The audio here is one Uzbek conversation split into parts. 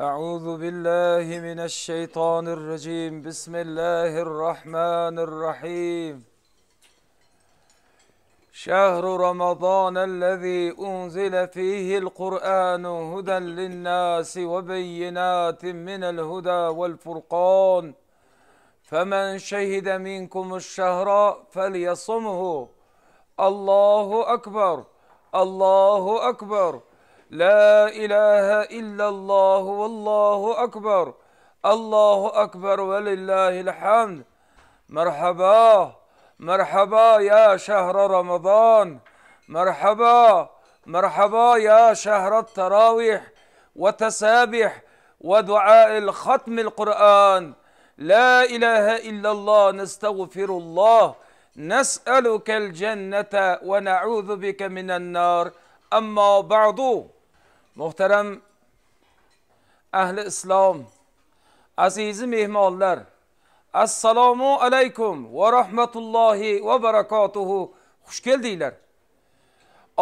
أعوذ بالله من الشيطان الرجيم بسم الله الرحمن الرحيم شهر رمضان الذي أنزل فيه القرآن هدى للناس وبينات من الهدى والفرقان فمن شهد منكم الشهر فليصمه الله أكبر الله أكبر لا إله إلا الله والله أكبر الله أكبر ولله الحمد مرحبا مرحبا يا شهر رمضان مرحبا مرحبا يا شهر التراويح وتسابح ودعاء الختم القرآن لا إله إلا الله نستغفر الله نسألك الجنة ونعوذ بك من النار أما بعضه muhtaram ahli islom azizi mehmonlar assalomu alaykum va rahmatullohi va barakotuhu xush keldinglar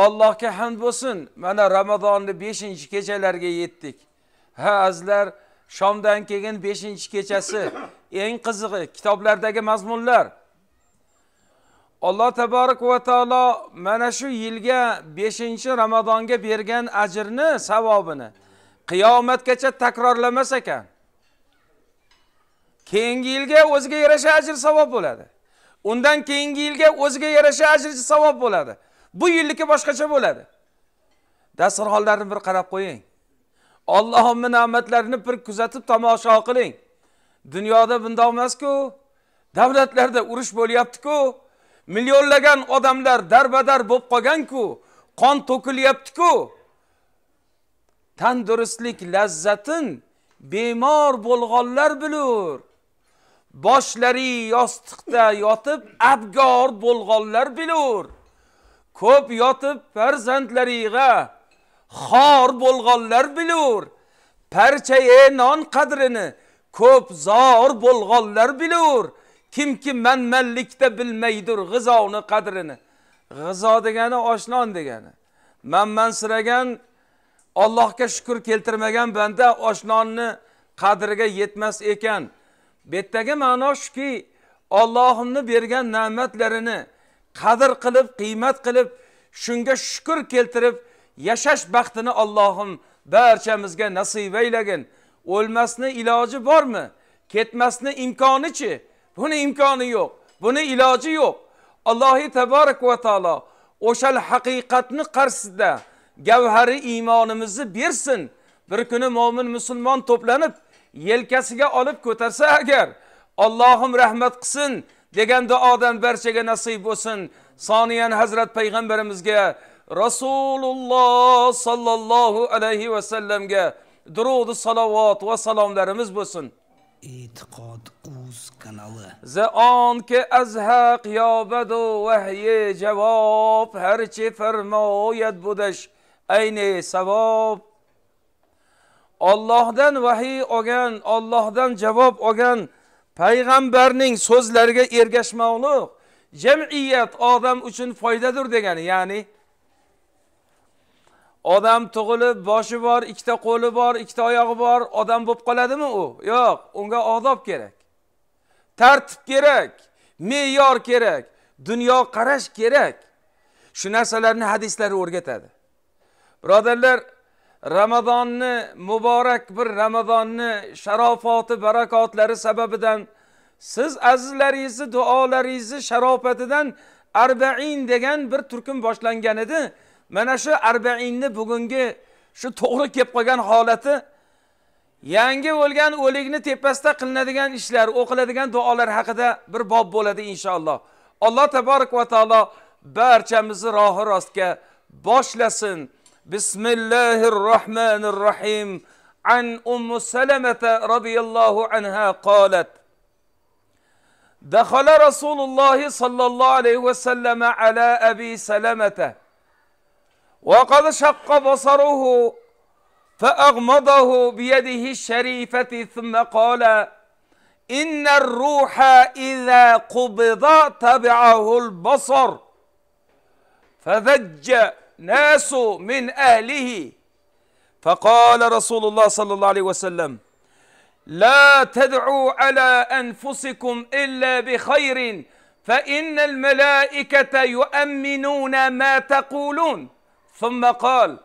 allohga hamd bo'lsin mana ramazonni beshinchi kechalariga yetdik ha azizlar shomdan keyin beshinchi kechasi eng qizig'i kitoblardagi mazmunlar alloh taborak va taolo mana shu yilga beshinchi ramazonga bergan ajrni savobini qiyomatgacha takrorlamas ekan keyingi yilga o'ziga yarasha ajr savob bo'ladi undan keyingi yilga o'ziga yarasha ajr savob bo'ladi bu yilniki boshqacha bo'ladi dasturxonlarni bir qarab qo'ying ollohimni ne'matlarini bir kuzatib tomosha qiling dunyoda bundoq emasku davlatlarda urush bo'lyaptiku millionlagan odamlar darbadar bo'lib qolganku qon to'kilyaptiku tandurustlik lazzatin bemor bo'lg'onlar bilur boshlari yostiqda yotib abgor bo'lg'onlar bilur ko'p yotib farzandlariga xor bo'lg'onlar bilur e non qadrini ko'p zor bo'lg'onlar bilur kimki manmanlikda bilmaydir g'izoni qadrini g'izo degani oshnon degani manmansiragan allohga shukur keltirmagan banda oshnonni qadriga yetmas ekan bu yerdagi ma'no shuki ollohimni bergan ne'matlarini qadr qilib qiymat qilib shunga shukur keltirib yashash baxtini ollohim barchamizga nasib aylagin o'lmasni iloji bormi ketmasni imkonichi buni imkoni yo'q buni iloji yo'q allohi tabarak va taolo o'sha haqiqatni qarshisida gavhari iymonimizni bersin bir kuni mo'min musulmon to'planib yelkasiga olib ko'tarsa agar allohim rahmat qilsin degan duodan barchaga nasib bo'lsin soniyan hazrat payg'ambarimizga rasululloh sollallohu alayhi vasallamga va salovat va salomlarimiz bo'lsin e'tiqod uz kanali zaon ke az haq yobad u vahyi javob harchi farmoyat budash ayni savob ollohdan vahiy olgan ollohdan javob olgan payg'ambarning so'zlariga ergashmoqliq jamiyat odam uchun foydadir degani ya'ni odam tug'ilib boshi bor ikkita qo'li bor ikkita oyog'i bor odam bo'lib qoladimi u yo'q unga odob kerak tartib kerak me'yor kerak dunyo qarash kerak shu narsalarni hadislari o'rgatadi birodarlar ramazonni muborak bir ramazonni sharofati barakotlari sababidan siz azizlaringizni duolaringizni sharofatidan arbain degan bir turkum boshlangan edi mana shu arbainni bugungi shu to'g'ri kelib qolgan holati yangi o'lgan o'likni tepasida qilinadigan ishlar o'qiladigan duolar haqida bir bob bo'ladi inshaalloh alloh taborak va taolo barchamizni rohi rostga boshlasin bismillahir rohmanir rohim an ummu salamata roziyallohu anha qolat دخل رسول الله صلى الله عليه وسلم على أبي سلمة وقد شق بصره فأغمضه بيده الشريفة ثم قال إن الروح إذا قبض تبعه البصر فذج ناس من أهله فقال رسول الله صلى الله عليه وسلم لا تدعوا على أنفسكم إلا بخير فإن الملائكة يؤمنون ما تقولون ثم قال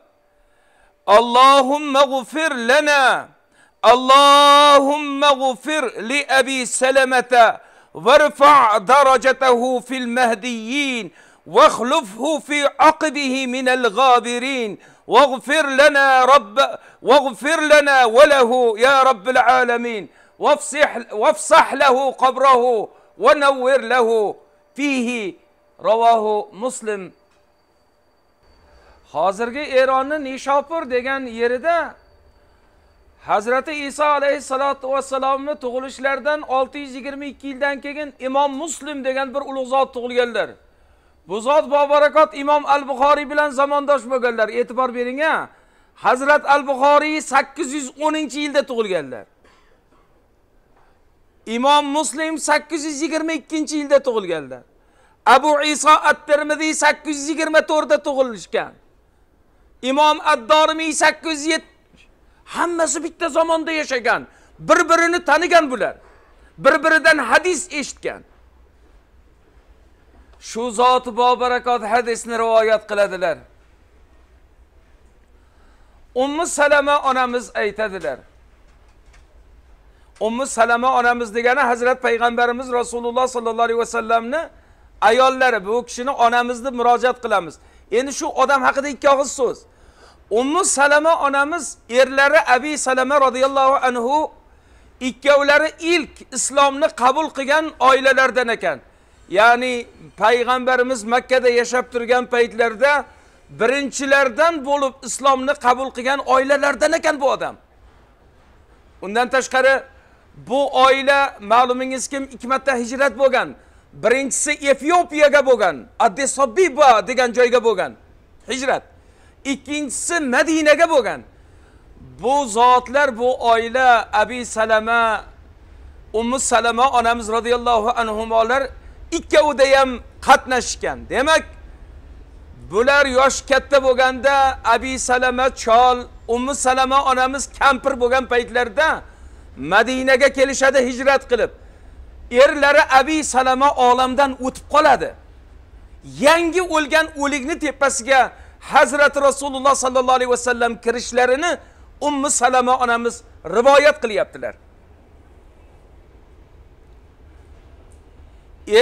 اللهم اغفر لنا اللهم اغفر لأبي سلمة وارفع درجته في المهديين واخلفه في عقبه من الغابرين واغفر لنا رب واغفر لنا وله يا رب العالمين وافصح وافصح له قبره ونور له فيه رواه مسلم hozirgi eronni nishopur degan yerida hazrati iso alayhissalotu vassalomni tug'ilishlaridan olti yuz yigirma ikki yildan keyin imom muslim degan bir ulug' zot tug'ilganlar bu zot bobarakot imom al buxoriy bilan zamondosh bo'lganlar e'tibor bering a hazrat al buxoriy sakkiz yuz o'ninchi yilda tug'ilganlar imom muslim sakkiz yuz yigirma ikkinchi yilda tug'ilganlar abu iso at termiziy sakkiz yuz yigirma to'rtda tug'ilishgan imom addorimiy sakkiz yuz yetmish hammasi bitta zamonda yashagan bir birini tanigan bular bir biridan hadis eshitgan shu zoti bobarakot hadisni rivoyat qiladilar ummi salama onamiz aytadilar ummi salama onamiz degani hazrat payg'ambarimiz rasululloh sollallohu alayhi vasallamni ayollari bu kishini deb murojaat qilamiz endi shu odam haqida ikki og'iz so'z ummu salama onamiz erlari abi salama roziyallohu anhu ikkovlari ilk islomni qabul qilgan oilalardan ekan ya'ni payg'ambarimiz makkada yashab turgan paytlarda birinchilardan bo'lib islomni qabul qilgan oilalardan ekan bu odam undan tashqari bu oila ma'lumingiz kim ikki marta hijrat bo'lgan birinchisi efiopiyaga bo'lgan adesobiba degan joyga bo'lgan hijrat ikkinchisi madinaga bo'lgan bu zotlar bu oila abi salama ummu salama onamiz roziyallohu anhular ikkovida ham qatnashgan demak bular yosh katta bo'lganda abi salama chol ummu salama onamiz kampir bo'lgan paytlarida madinaga kelishadi hijrat qilib erlari abi salama olamdan o'tib qoladi yangi o'lgan o'likni tepasiga hazrati rasululloh sollallohu alayhi vasallam kirishlarini ummi salama onamiz rivoyat qilyaptilar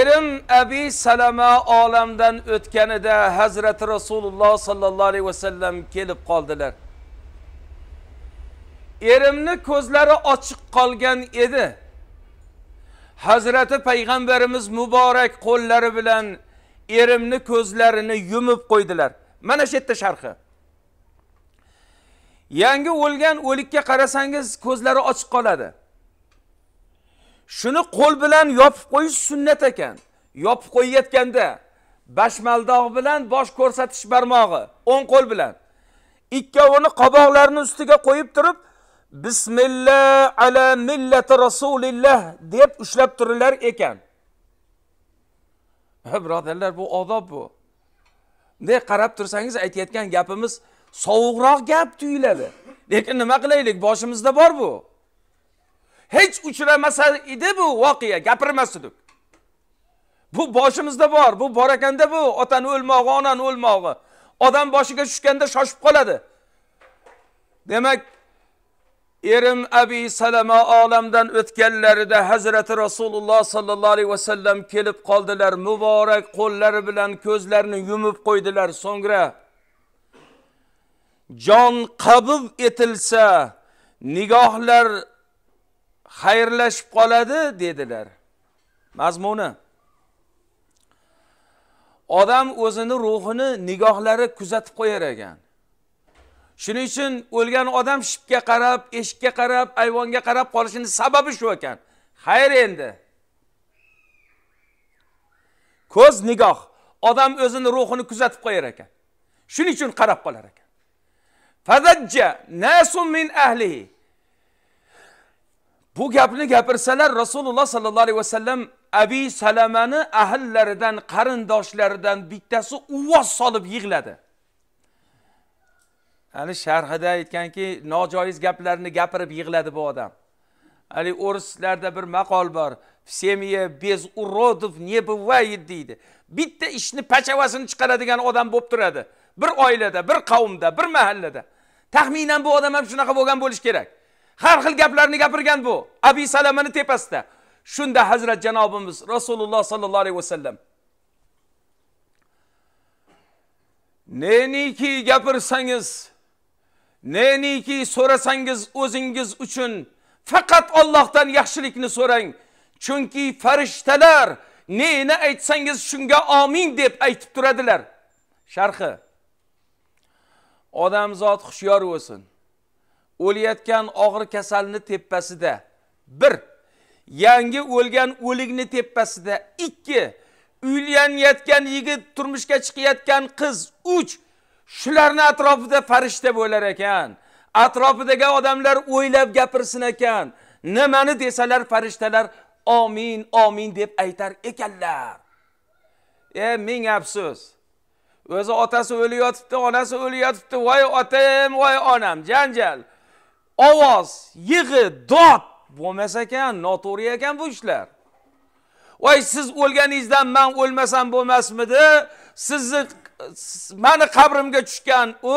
erim abi salama olamdan o'tganida hazrati rasululloh sollallohu alayhi vasallam kelib qoldilar erimni ko'zlari ochiq qolgan edi hazrati payg'ambarimiz muborak qo'llari bilan erimni ko'zlarini yumib qo'ydilar mana shu yerda sharhi yangi o'lgan o'likka qarasangiz ko'zlari ochiq qoladi shuni qo'l bilan yopib qo'yish sunnat ekan yopib qo'yayotganda bashmaldoq bilan bosh ko'rsatish barmog'i o'ng qo'l bilan ikkovini qoboqlarni ustiga qo'yib turib bismillah ala millati rasulillah deb ushlab turilar ekan birodarlar bu odob bu bunday qarab tursangiz aytayotgan gapimiz sovuqroq gap tuyuladi lekin nima qilaylik boshimizda bor bu hech uchramasa edi bu voqea gapirmas edik bu boshimizda bor bu bor ekanda bu otani o'lmog'i onani o'lmog'i odam boshiga tushganda shoshib qoladi demak erim abi salama olamdan o'tganlarida hazrati rasululloh sollallohu alayhi vasallam kelib qoldilar muborak qo'llari bilan ko'zlarini yumib qo'ydilar so'ngra jon qabul etilsa nigohlar xayrlashib qoladi dedilar mazmuni odam o'zini ruhini nigohlari kuzatib qo'yar ekan shuning uchun o'lgan odam shipga qarab eshikka qarab ayvonga qarab qolishini sababi shu ekan xayr endi ko'z nigoh odam o'zini ruhini kuzatib qo'yar ekan shuning uchun qarab qolar ekan fadajja nasun min ahlihi bu gapni gapirsalar rasululloh sollallohu alayhi vasallam abi salamani ahillaridan qarindoshlaridan bittasi uvoz solib yig'ladi hali sharhida aytganki nojoiz gaplarni gapirib yig'ladi bu odam haligi o'rislarda bir maqol bor в семье без уродов не бывает deydi bitta ishni pachavasini chiqaradigan odam bo'lib turadi bir oilada bir qavmda bir mahallada taxminan bu odam ham shunaqa bo'lgan bo'lishi kerak har xil gaplarni gapirgan bu abi salamani tepasida shunda hazrat janobimiz rasululloh sollallohu alayhi vasallam neniki gapirsangiz Neniki so'rasangiz o'zingiz uchun faqat Allohdan yaxshilikni so'rang. Chunki farishtalar neni aytsangiz shunga amin deb aytib turadilar. Sharhi Odamzod xushyor bo'lsin. O'layotgan og'ir kasalni tepasida 1. Yangi o'lgan o'likni tepasida 2. Uylanayotgan yigit turmushga chiqayotgan qiz 3. shularni atrofida farishta bo'lar ekan atrofidagi odamlar o'ylab gapirsin ekan nimani desalar farishtalar omin omin deb aytar ekanlar e ming afsus o'zi otasi o'lib yotibdi onasi o'lib yotibdi voy otam voy onam janjal ovoz yig'i dod bo'lmas ekan noto'g'ri ekan bu ishlar voy siz o'lganingizdan man o'lmasam bo'lmasmidi sizni mani qabrimga tushgan u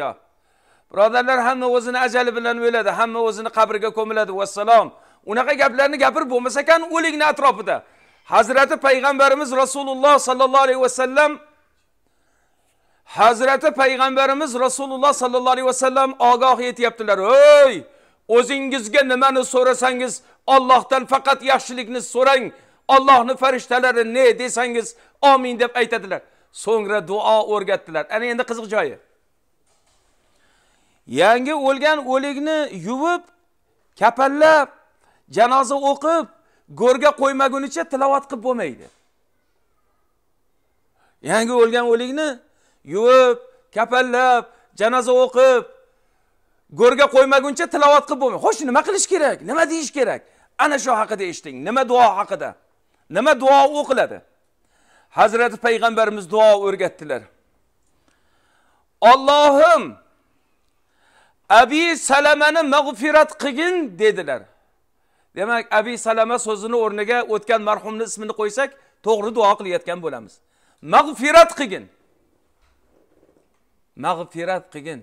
yo birodarlar hamma o'zini ajali bilan o'ladi hamma o'zini qabriga ko'miladi vassalom unaqa gaplarni gapirib bo'lmas ekan o'likni atrofida hazrati payg'ambarimiz rasululloh sollallohu alayhi vasallam hazrati payg'ambarimiz rasululloh sollallohu alayhi vasallam ogoh etyaptilar ey o'zingizga nimani so'rasangiz ollohdan faqat yaxshilikni so'rang ollohni farishtalari ne desangiz omin deb aytadilar so'ngra duo o'rgatdilar ana endi qiziq joyi yangi o'lgan o'likni yuvib kapallab janoza o'qib go'rga qo'ymagunicha tilovat qilib bo'lmaydi yangi o'lgan o'likni yuvib kapallab janoza o'qib go'rga qo'ymaguncha tilovat qilib bo'lmaydi xo'sh nima qilish kerak nima deyish kerak ana shu haqida eshiting nima duo haqida nima duo o'qiladi Hazreti Peygamberimiz dua o'rgatdilar. Allohim Abi Salamani mag'firat kıyın dedilar. Demak, Abi Seleme so'zini o'rniga o'tgan marhumning ismini qo'ysak, to'g'ri duo bulamız. bo'lamiz. Mag'firat qilgin. Mag'firat qilgin.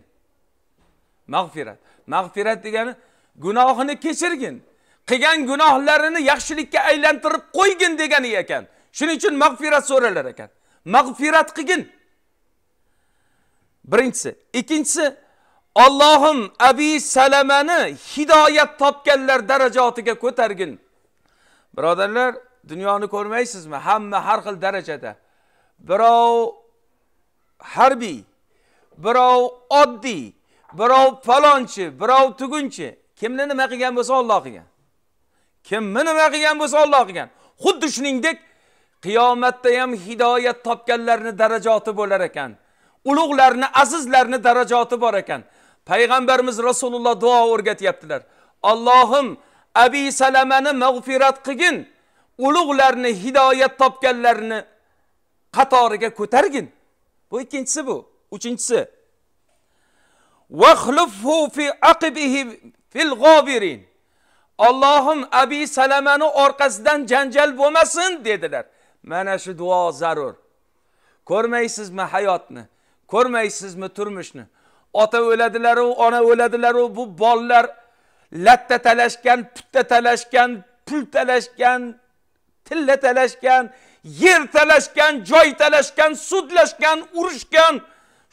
Mag'firat. Mag'firat degani gunohini kechirgin. Qilgan gunohlarini yaxshilikka aylantirib qo'ygin degani ekan. shuning uchun mag'firat so'ralar ekan mag'firat qilgin birinchisi ikkinchisi ollohim abi salamani hidoyat topganlar darajasiga ko'targin birodarlar dunyoni ko'rmaysizmi hamma har xil darajada birov harbiy birov oddiy birov falonchi birov tugunchi kimni nima qilgan bo'lsa olloh qilgan kimni nima qilgan bo'lsa olloh qilgan xuddi shuningdek qiyomatda ham hidoyat topganlarni darajoti bo'lar ekan ulug'larni azizlarni darajoti bor ekan payg'ambarimiz rasululloh duo o'rgatyaptilar allohim abi salamani mag'firat qilgin ulug'larni hidoyat topganlarni qatoriga ko'targin bu ikkinchisi bu uchinchisi allohim abi salamani orqasidan janjal bo'lmasin dedilar mana shu duo zarur ko'rmaysizmi hayotni ko'rmaysizmi turmushni ota o'ladilaru ona o'ladilaru bu bolalar latta talashgan putta talashgan pul talashgan tilla talashgan yer talashgan joy talashgan sudlashgan urushgan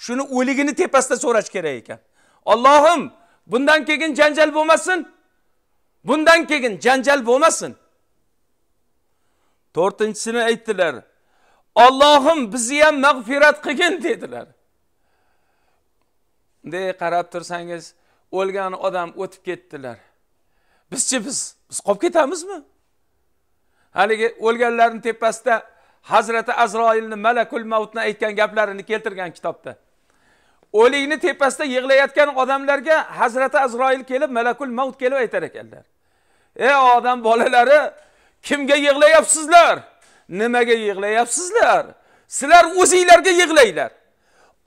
shuni o'ligini tepasida so'rash kerak ekan ollohim bundan keyin janjal bo'lmasin bundan keyin janjal bo'lmasin to'rtinchisini aytdilar ollohim bizni ham mag'firat qilgin dedilar bunday qarab tursangiz o'lgan odam o'tib ketdilar bizchi biz biz qolib ketamizmi haligi o'lganlarni tepasida hazrati azroilni malakul mavtni aytgan gaplarini keltirgan kitobda o'likni tepasida yig'layotgan odamlarga hazrati azroil kelib malakul mavt kelib aytar ekanlar ey odam bolalari kimga yig'layapsizlar nimaga yig'layapsizlar sizlar o'zinglarga yig'langlar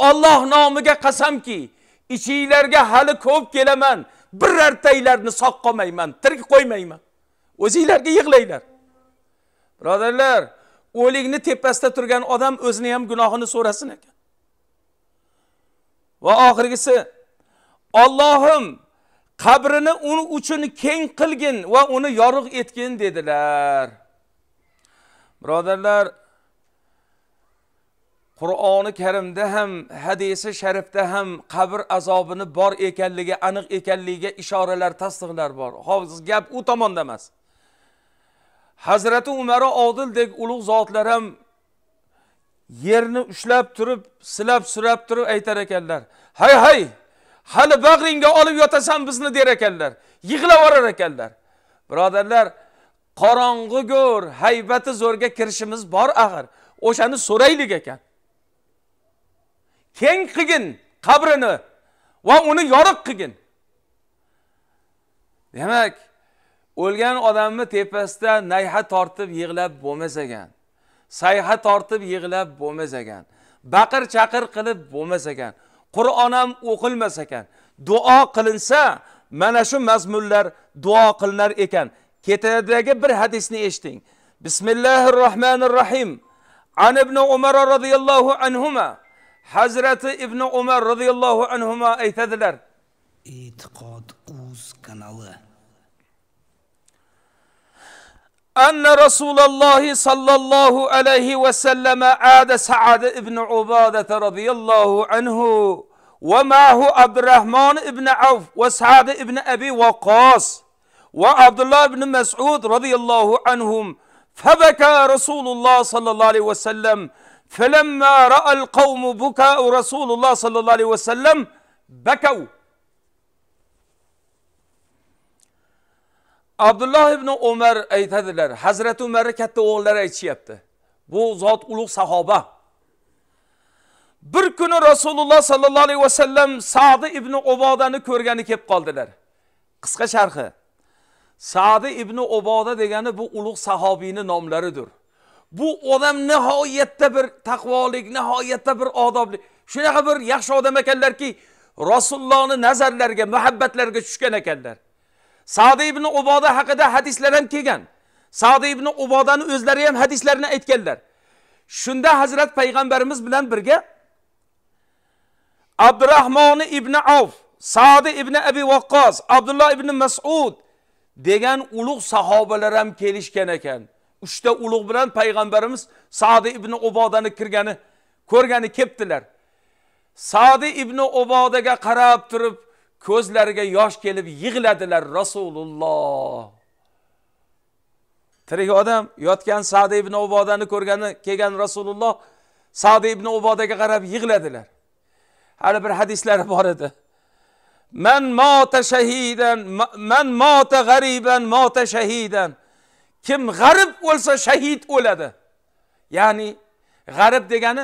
olloh nomiga qasamki ichinglarga hali ko'p kelaman birortanglarni sog' qolmayman tirik qo'ymayman o'zinglarga yig'langlar birodarlar o'likni tepasida turgan odam o'zini ham gunohini so'rasin ekan va oxirgisi ollohim qabrini uni uchun keng qilgin va uni yorug' etgin dedilar birodarlar qur'oni karimda ham hadisi sharifda ham qabr azobini bor ekanligi aniq ekanligiga ishoralar tasdiqlar bor hozir gap u tomonda emas hazrati umar odildek ulug' zotlar ham yerni ushlab turib silab surab turib aytar ekanlar hay hay hali bag'ringga olib yotasan bizni der ekanlar yig'lab yuborar ekanlar birodarlar qorong'i go'r haybati zo'rga kirishimiz bor axir o'shani so'raylik ekan keng qilgin qabrini va uni yoriq qilgin demak o'lgan odamni tepasida nayha tortib yig'lab bo'lmas ekan sayha tortib yig'lab bo'lmas ekan baqir chaqir qilib bo'lmas ekan qur'on ham o'qilmas ekan duo qilinsa mana shu mazmunlar duo qilinar ekan ketadagi bir hadisni eshiting bismillahi rohmanir rohim an ibn umar roziyallohu anhuma hazrati ibn umar roziyallohu anhuma aytadilar e'tiqod uz kanali أن رسول الله صلى الله عليه وسلم عاد سعد بن عبادة رضي الله عنه ومعه عبد الرحمن بن عوف وسعد بن أبي وقاص وعبد الله بن مسعود رضي الله عنهم فبكى رسول الله صلى الله عليه وسلم فلما رأى القوم بكاء رسول الله صلى الله عليه وسلم بكوا abdulloh ibn umar aytadilar hazrati umarni katta o'g'illari aytishyapti bu zot ulug' sahoba bir kuni rasululloh sollallohu alayhi vasallam sadi ibn ubodani ko'rgani kelib qoldilar qisqa sharhi sadi ibn uboda degani bu ulug' sahobiyni nomlaridir bu odam nihoyatda bir taqvolik nihoyatda bir odobli shunaqa bir yaxshi odam ekanlarki rasulullohni nazarlariga muhabbatlariga tushgan ekanlar sadi ibn Ubada haqida hadislar ham kelgan sadi ibn ubodani o'zlari ham hadislarni aytganlar shunda hazrat payg'ambarimiz bilan birga abdurahmon ibn avf sadi ibn abi Waqqas, Abdullah ibn masud degan ulug' sahobalar ham kelishgan ekan uchta ulug' bilan payg'ambarimiz sadi ibn ubodani kirgani ko'rgani kelibdilar sadi ibn ubodaga qarab turib ko'zlariga yosh kelib yig'ladilar rasululloh tirik odam yotgan sadi ibn ubodani ko'rgani kelgan rasululloh sadi ibn ubodaga qarab yig'ladilar hali bir hadislari bor edi man mota shahidan man mota g'ariban mota shahidan kim g'arib o'lsa shahid o'ladi ya'ni g'arib degani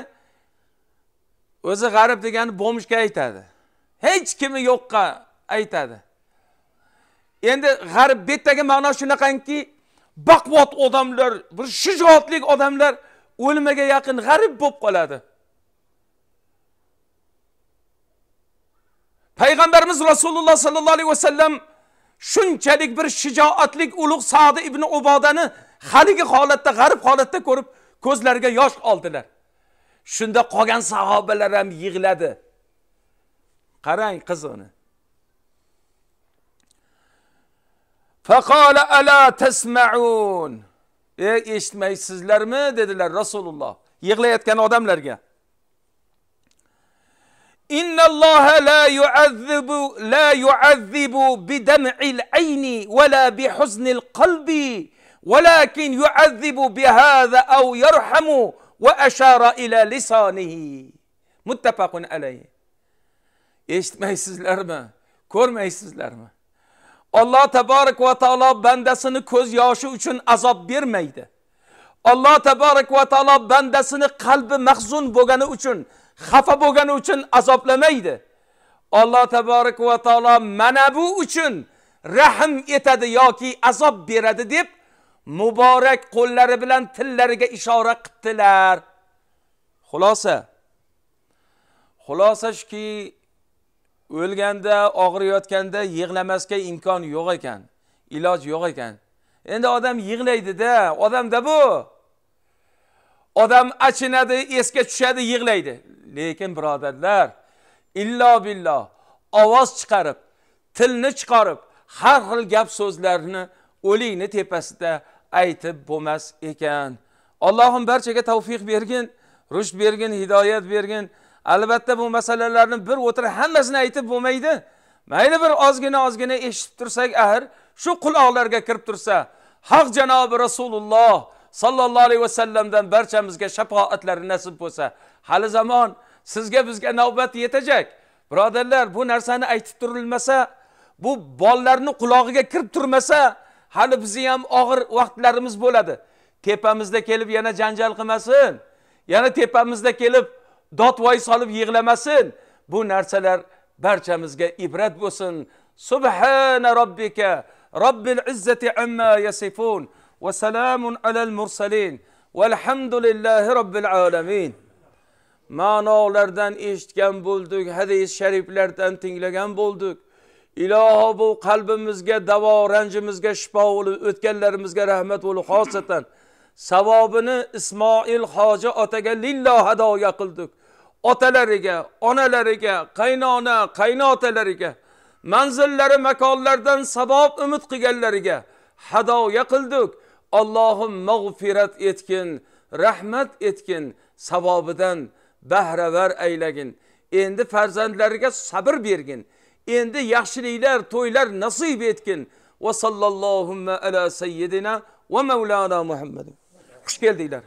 o'zi g'arib degani bomishka aytadi hech kimi yo'qqa aytadi endi g'arb betdagi ma'no shunaqanki baquvvat odamlar bir shijoatli odamlar o'limiga yaqin g'arib bo'lib qoladi payg'ambarimiz rasululloh sollallohu alayhi vasallam shunchalik bir shijoatlik ulug' sodi ibn ubodani haligi holatda g'arib holatda ko'rib ko'zlariga yosh oldilar shunda qolgan sahobalar ham yig'ladi قراين قزغنا فقال ألا تسمعون إيه إشتميسز لرمي dediler رسول الله يغلي يتكن أدم لرقى إن الله لا يعذب لا يعذب بدمع العين ولا بحزن القلب ولكن يعذب بهذا أو يرحم وأشار إلى لسانه متفق عليه eshitmaysizlarmi ko'rmaysizlarmi alloh taborak va taolo bandasini ko'z yoshi uchun azob bermaydi alloh taborak va taolo bandasini qalbi mahzun bo'lgani uchun xafa bo'lgani uchun azoblamaydi alloh taborak va taolo mana bu uchun rahm etadi yoki azob beradi deb muborak qo'llari bilan tillariga ishora qildilar xulosa xulosa shuki o'lganda og'riyotganda yig'lamasga imkon yo'q ekan iloj yo'q ekan endi odam yig'laydida odamda bu odam achinadi esga tushadi yig'laydi lekin birodarlar illo billo ovoz chiqarib tilni chiqarib har xil gap so'zlarni o'likni tepasida aytib bo'lmas ekan allohim barchaga tavfiq bergin rushd bergin hidoyat bergin albatta bu masalalarni bir o'tirib hammasini aytib bo'lmaydi mayli bir ozgina ozgina eshitib tursak axir shu quloqlarga kirib tursa haq janobi rasululloh sollallohu alayhi vasallamdan barchamizga shafoatlari nasib bo'lsa hali zamon sizga bizga navbat yetajak birodarlar bu narsani aytib turilmasa bu bollarni qulog'iga kirib turmasa hali bizni ham og'ir vaqtlarimiz bo'ladi tepamizda kelib yana janjal qilmasin yana tepamizda kelib voy solib yig'lamasin bu narsalar barchamizga ibrat bo'lsin subhana robbika robbil izzati amma yasifun va salamun alal mursalin valhamdulillahi robbil alamin ma'nolardan eshitgan bo'ldik hadis shariflardan tinglagan bo'ldik iloho bu qalbimizga davo ranjimizga shifo bo'lib o'tganlarimizga rahmat bo'lib xosatan savobini ismoil hoji otaga lillo hado qildik otalariga onalariga qaynona qaynotalariga manzillari makonlardan savob umid qilganlariga hadoya qildik allohim mag'firat etgin rahmat etgin savobidan bahravar aylagin endi farzandlariga sabr bergin endi yaxshiliklar to'ylar nasib etgin va sallallohu ala sayyidina va mavlana muhammad xush keldinglar